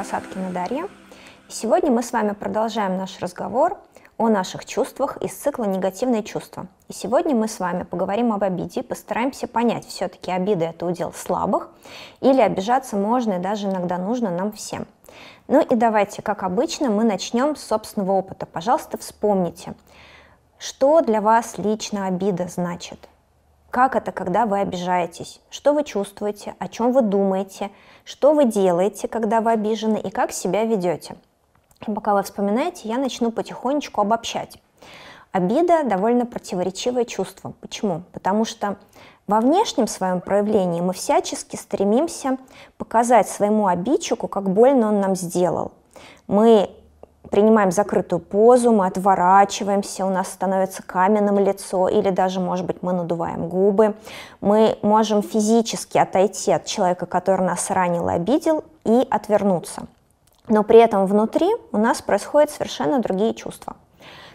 «Посадки на Дарье». Сегодня мы с вами продолжаем наш разговор о наших чувствах из цикла «Негативные чувства». И сегодня мы с вами поговорим об обиде и постараемся понять, все-таки обида – это удел слабых, или обижаться можно и даже иногда нужно нам всем. Ну и давайте, как обычно, мы начнем с собственного опыта. Пожалуйста, вспомните, что для вас лично обида значит – как это, когда вы обижаетесь, что вы чувствуете, о чем вы думаете, что вы делаете, когда вы обижены и как себя ведете. И пока вы вспоминаете, я начну потихонечку обобщать. Обида довольно противоречивое чувство. Почему? Потому что во внешнем своем проявлении мы всячески стремимся показать своему обидчику, как больно он нам сделал. Мы принимаем закрытую позу, мы отворачиваемся, у нас становится каменным лицо, или даже, может быть, мы надуваем губы. Мы можем физически отойти от человека, который нас ранил, обидел, и отвернуться. Но при этом внутри у нас происходят совершенно другие чувства.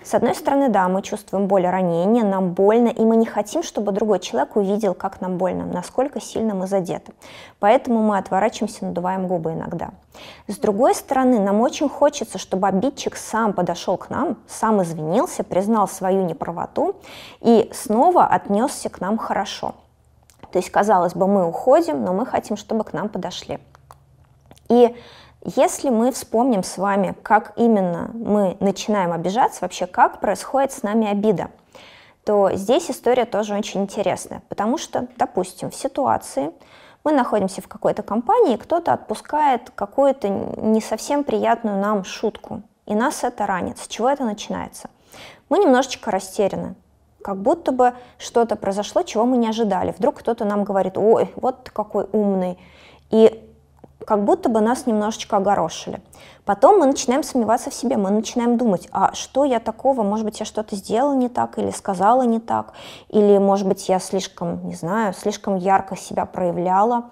С одной стороны, да, мы чувствуем боль ранения, нам больно, и мы не хотим, чтобы другой человек увидел, как нам больно, насколько сильно мы задеты. Поэтому мы отворачиваемся, надуваем губы иногда. С другой стороны, нам очень хочется, чтобы обидчик сам подошел к нам, сам извинился, признал свою неправоту и снова отнесся к нам хорошо. То есть, казалось бы, мы уходим, но мы хотим, чтобы к нам подошли. И если мы вспомним с вами, как именно мы начинаем обижаться, вообще как происходит с нами обида, то здесь история тоже очень интересная, потому что, допустим, в ситуации мы находимся в какой-то компании, кто-то отпускает какую-то не совсем приятную нам шутку, и нас это ранит. С чего это начинается? Мы немножечко растеряны, как будто бы что-то произошло, чего мы не ожидали. Вдруг кто-то нам говорит, ой, вот ты какой умный. И как будто бы нас немножечко огорошили. Потом мы начинаем сомневаться в себе, мы начинаем думать, а что я такого, может быть, я что-то сделала не так, или сказала не так, или, может быть, я слишком, не знаю, слишком ярко себя проявляла.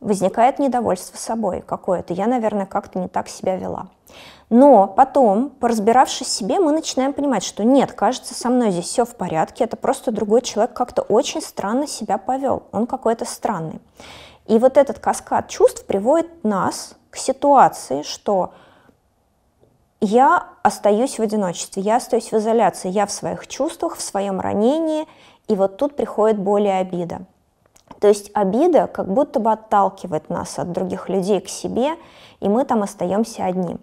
Возникает недовольство собой какое-то, я, наверное, как-то не так себя вела. Но потом, поразбиравшись себе, мы начинаем понимать, что нет, кажется, со мной здесь все в порядке, это просто другой человек как-то очень странно себя повел, он какой-то странный. И вот этот каскад чувств приводит нас к ситуации, что я остаюсь в одиночестве, я остаюсь в изоляции, я в своих чувствах, в своем ранении, и вот тут приходит боль и обида. То есть обида как будто бы отталкивает нас от других людей к себе, и мы там остаемся одни.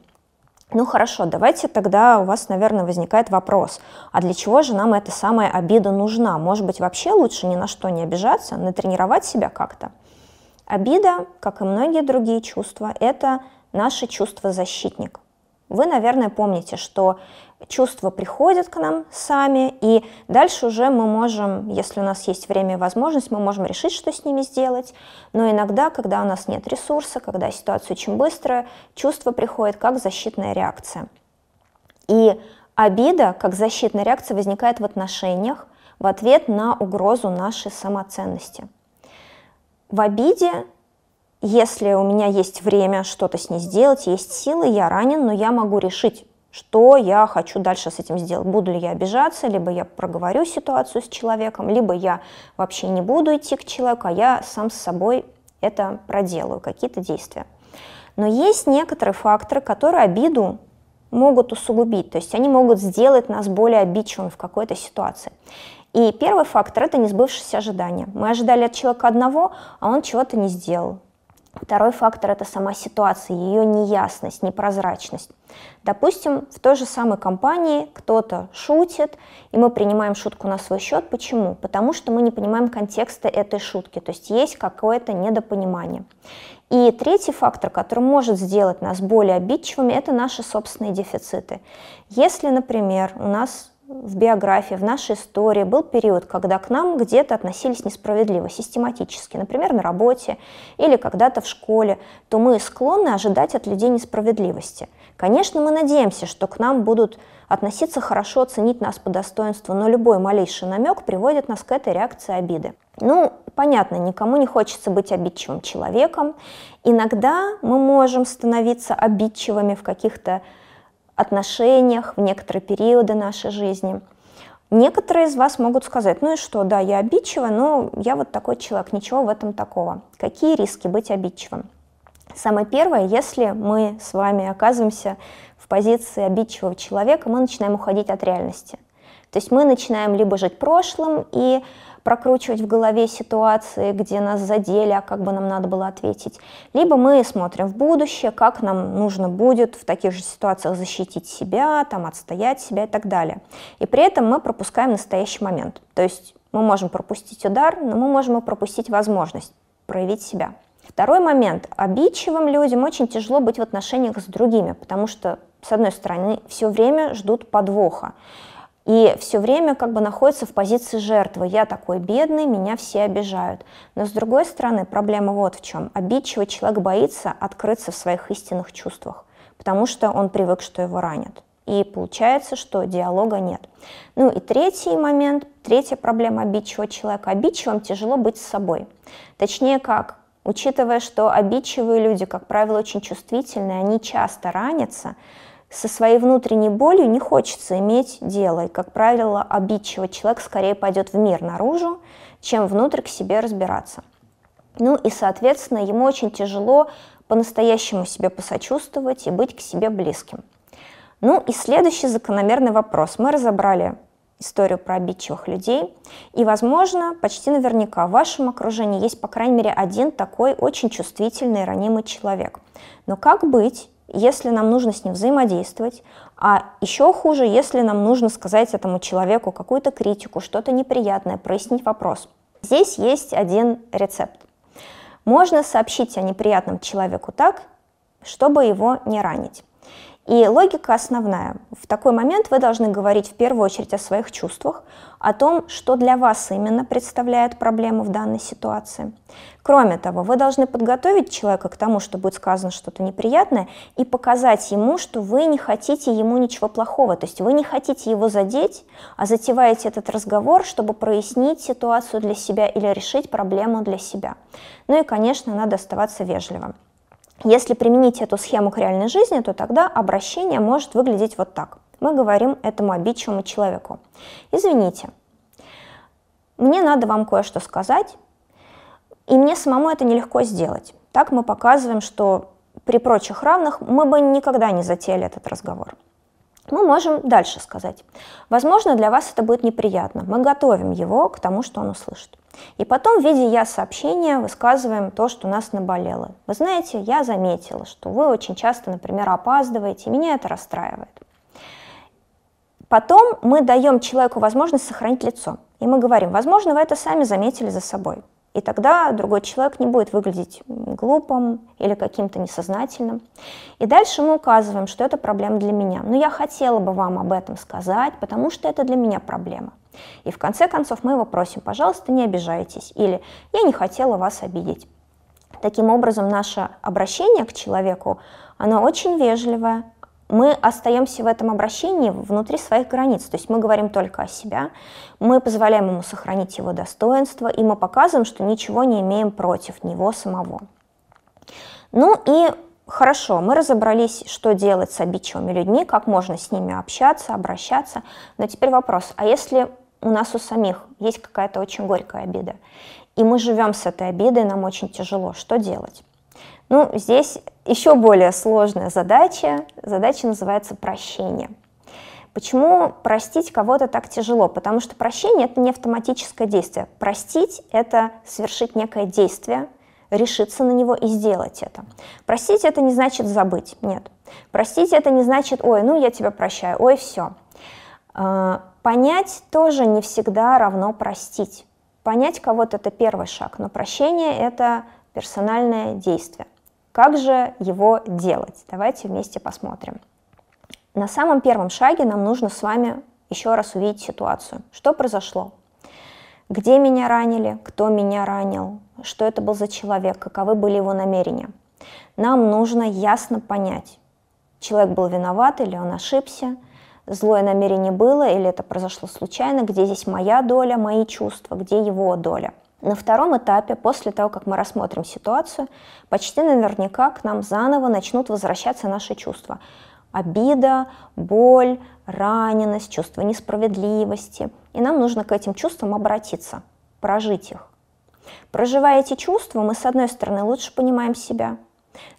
Ну хорошо, давайте тогда у вас, наверное, возникает вопрос, а для чего же нам эта самая обида нужна? Может быть, вообще лучше ни на что не обижаться, натренировать себя как-то? Обида, как и многие другие чувства, это наше чувство защитник. Вы, наверное, помните, что чувства приходят к нам сами, и дальше уже мы можем, если у нас есть время и возможность, мы можем решить, что с ними сделать. Но иногда, когда у нас нет ресурса, когда ситуация очень быстрая, чувство приходит как защитная реакция. И обида, как защитная реакция, возникает в отношениях в ответ на угрозу нашей самоценности – в обиде, если у меня есть время что-то с ней сделать, есть силы, я ранен, но я могу решить, что я хочу дальше с этим сделать. Буду ли я обижаться, либо я проговорю ситуацию с человеком, либо я вообще не буду идти к человеку, а я сам с собой это проделаю, какие-то действия. Но есть некоторые факторы, которые обиду могут усугубить, то есть они могут сделать нас более обидчивыми в какой-то ситуации. И первый фактор – это несбывшиеся ожидания. Мы ожидали от человека одного, а он чего-то не сделал. Второй фактор – это сама ситуация, ее неясность, непрозрачность. Допустим, в той же самой компании кто-то шутит, и мы принимаем шутку на свой счет. Почему? Потому что мы не понимаем контекста этой шутки, то есть есть какое-то недопонимание. И третий фактор, который может сделать нас более обидчивыми, это наши собственные дефициты. Если, например, у нас в биографии, в нашей истории был период, когда к нам где-то относились несправедливо, систематически, например, на работе или когда-то в школе, то мы склонны ожидать от людей несправедливости. Конечно, мы надеемся, что к нам будут относиться хорошо, ценить нас по достоинству, но любой малейший намек приводит нас к этой реакции обиды. Ну, понятно, никому не хочется быть обидчивым человеком. Иногда мы можем становиться обидчивыми в каких-то отношениях, в некоторые периоды нашей жизни. Некоторые из вас могут сказать, ну и что, да, я обидчива, но я вот такой человек, ничего в этом такого. Какие риски быть обидчивым? Самое первое, если мы с вами оказываемся в позиции обидчивого человека, мы начинаем уходить от реальности. То есть мы начинаем либо жить прошлым и прокручивать в голове ситуации, где нас задели, а как бы нам надо было ответить. Либо мы смотрим в будущее, как нам нужно будет в таких же ситуациях защитить себя, там, отстоять себя и так далее. И при этом мы пропускаем настоящий момент. То есть мы можем пропустить удар, но мы можем и пропустить возможность проявить себя. Второй момент. Обидчивым людям очень тяжело быть в отношениях с другими, потому что, с одной стороны, все время ждут подвоха и все время как бы находится в позиции жертвы. Я такой бедный, меня все обижают. Но с другой стороны, проблема вот в чем. Обидчивый человек боится открыться в своих истинных чувствах, потому что он привык, что его ранят. И получается, что диалога нет. Ну и третий момент, третья проблема обидчивого человека. Обидчивым тяжело быть с собой. Точнее как, учитывая, что обидчивые люди, как правило, очень чувствительные, они часто ранятся, со своей внутренней болью не хочется иметь дело, и, как правило, обидчивый человек скорее пойдет в мир наружу, чем внутрь к себе разбираться. Ну и, соответственно, ему очень тяжело по-настоящему себе посочувствовать и быть к себе близким. Ну и следующий закономерный вопрос. Мы разобрали историю про обидчивых людей, и, возможно, почти наверняка в вашем окружении есть, по крайней мере, один такой очень чувствительный, ранимый человек. Но как быть, если нам нужно с ним взаимодействовать, а еще хуже, если нам нужно сказать этому человеку какую-то критику, что-то неприятное, прояснить вопрос. Здесь есть один рецепт. Можно сообщить о неприятном человеку так, чтобы его не ранить. И логика основная. В такой момент вы должны говорить в первую очередь о своих чувствах, о том, что для вас именно представляет проблему в данной ситуации. Кроме того, вы должны подготовить человека к тому, что будет сказано что-то неприятное, и показать ему, что вы не хотите ему ничего плохого, то есть вы не хотите его задеть, а затеваете этот разговор, чтобы прояснить ситуацию для себя или решить проблему для себя. Ну и, конечно, надо оставаться вежливым. Если применить эту схему к реальной жизни, то тогда обращение может выглядеть вот так. Мы говорим этому обидчивому человеку. Извините, мне надо вам кое-что сказать, и мне самому это нелегко сделать. Так мы показываем, что при прочих равных мы бы никогда не затеяли этот разговор мы можем дальше сказать. Возможно, для вас это будет неприятно. Мы готовим его к тому, что он услышит. И потом в виде «я» сообщения высказываем то, что нас наболело. Вы знаете, я заметила, что вы очень часто, например, опаздываете, меня это расстраивает. Потом мы даем человеку возможность сохранить лицо. И мы говорим, возможно, вы это сами заметили за собой. И тогда другой человек не будет выглядеть глупым или каким-то несознательным. И дальше мы указываем, что это проблема для меня. Но я хотела бы вам об этом сказать, потому что это для меня проблема. И в конце концов мы его просим, пожалуйста, не обижайтесь. Или я не хотела вас обидеть. Таким образом, наше обращение к человеку, оно очень вежливое, мы остаемся в этом обращении внутри своих границ. То есть мы говорим только о себя, мы позволяем ему сохранить его достоинство, и мы показываем, что ничего не имеем против него самого. Ну и хорошо, мы разобрались, что делать с обидчивыми людьми, как можно с ними общаться, обращаться. Но теперь вопрос, а если у нас у самих есть какая-то очень горькая обида, и мы живем с этой обидой, нам очень тяжело, что делать? Ну, здесь еще более сложная задача. Задача называется прощение. Почему простить кого-то так тяжело? Потому что прощение — это не автоматическое действие. Простить — это совершить некое действие, решиться на него и сделать это. Простить — это не значит забыть, нет. Простить — это не значит «ой, ну я тебя прощаю», «ой, все». А, понять тоже не всегда равно простить. Понять кого-то — это первый шаг, но прощение — это персональное действие. Как же его делать? Давайте вместе посмотрим. На самом первом шаге нам нужно с вами еще раз увидеть ситуацию. Что произошло? Где меня ранили? Кто меня ранил? Что это был за человек? Каковы были его намерения? Нам нужно ясно понять, человек был виноват или он ошибся, злое намерение было или это произошло случайно, где здесь моя доля, мои чувства, где его доля – на втором этапе, после того, как мы рассмотрим ситуацию, почти наверняка к нам заново начнут возвращаться наши чувства. Обида, боль, раненость, чувство несправедливости. И нам нужно к этим чувствам обратиться, прожить их. Проживая эти чувства, мы, с одной стороны, лучше понимаем себя,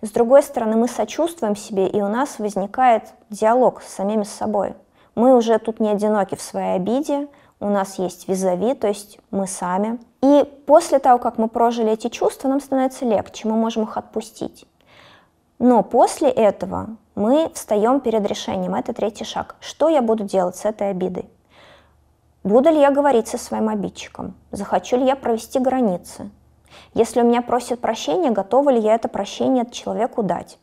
с другой стороны, мы сочувствуем себе, и у нас возникает диалог с самими собой. Мы уже тут не одиноки в своей обиде, у нас есть визави, то есть мы сами. И после того, как мы прожили эти чувства, нам становится легче, мы можем их отпустить. Но после этого мы встаем перед решением, это третий шаг. Что я буду делать с этой обидой? Буду ли я говорить со своим обидчиком? Захочу ли я провести границы? Если у меня просят прощения, готова ли я это прощение человеку дать?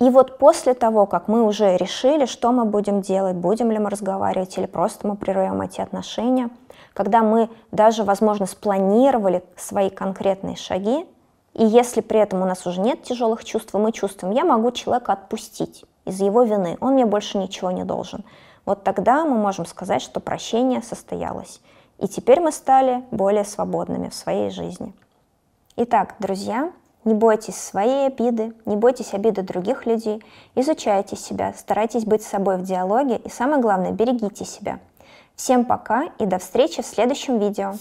И вот после того, как мы уже решили, что мы будем делать, будем ли мы разговаривать или просто мы прервем эти отношения, когда мы даже, возможно, спланировали свои конкретные шаги, и если при этом у нас уже нет тяжелых чувств, мы чувствуем, я могу человека отпустить из его вины, он мне больше ничего не должен. Вот тогда мы можем сказать, что прощение состоялось. И теперь мы стали более свободными в своей жизни. Итак, друзья, не бойтесь своей обиды, не бойтесь обиды других людей, изучайте себя, старайтесь быть собой в диалоге и самое главное, берегите себя. Всем пока и до встречи в следующем видео.